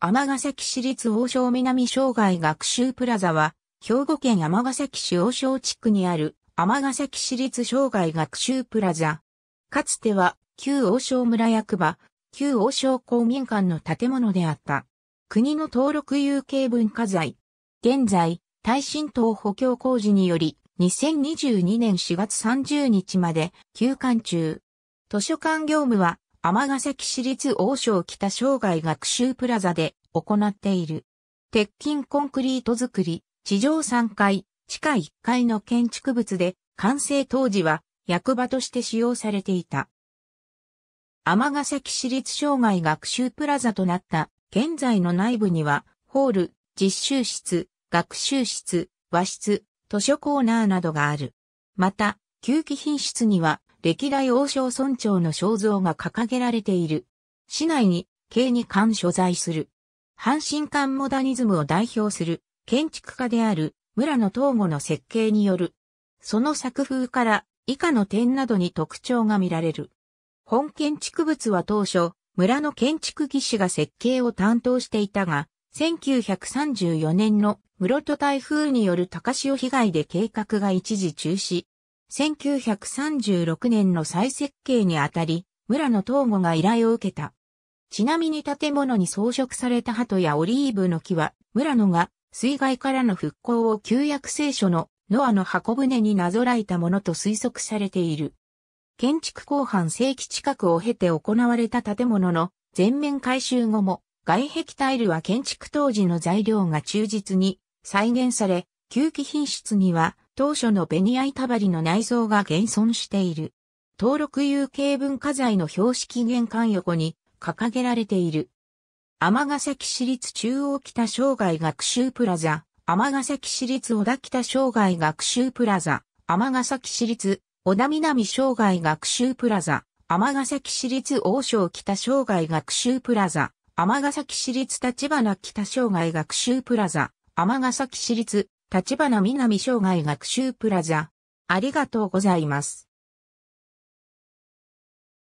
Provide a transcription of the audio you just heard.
尼崎市立王将南障害学習プラザは、兵庫県尼崎市王将地区にある尼崎市立障害学習プラザ。かつては、旧王将村役場、旧王将公民館の建物であった。国の登録有形文化財。現在、耐震等補強工事により、2022年4月30日まで休館中。図書館業務は、尼崎市立王将北障害学習プラザで行っている。鉄筋コンクリート作り、地上3階、地下1階の建築物で、完成当時は役場として使用されていた。尼崎市立障害学習プラザとなった現在の内部には、ホール、実習室、学習室、和室、図書コーナーなどがある。また、旧貴品室には、歴代王将村長の肖像が掲げられている。市内に、刑に関所在する。阪神間モダニズムを代表する建築家である村野東吾の設計による。その作風から以下の点などに特徴が見られる。本建築物は当初、村の建築技師が設計を担当していたが、1934年の室戸台風による高潮被害で計画が一時中止。1936年の再設計にあたり、村野東吾が依頼を受けた。ちなみに建物に装飾された鳩やオリーブの木は、村野が水害からの復興を旧約聖書のノアの箱舟になぞらえたものと推測されている。建築後半世紀近くを経て行われた建物の全面改修後も、外壁タイルは建築当時の材料が忠実に再現され、旧機品質には当初のベニヤ板張りの内装が現存している。登録有形文化財の標識玄関横に掲げられている。尼崎市立中央北障害学習プラザ、尼崎市立小田北障害学習プラザ、尼崎市立小田南障害学習プラザ、尼崎市立王将北障害学習プラザ、尼崎市立立花北障害学習プラザ、尼崎市立立花南障害学習プラザ。ありがとうございます。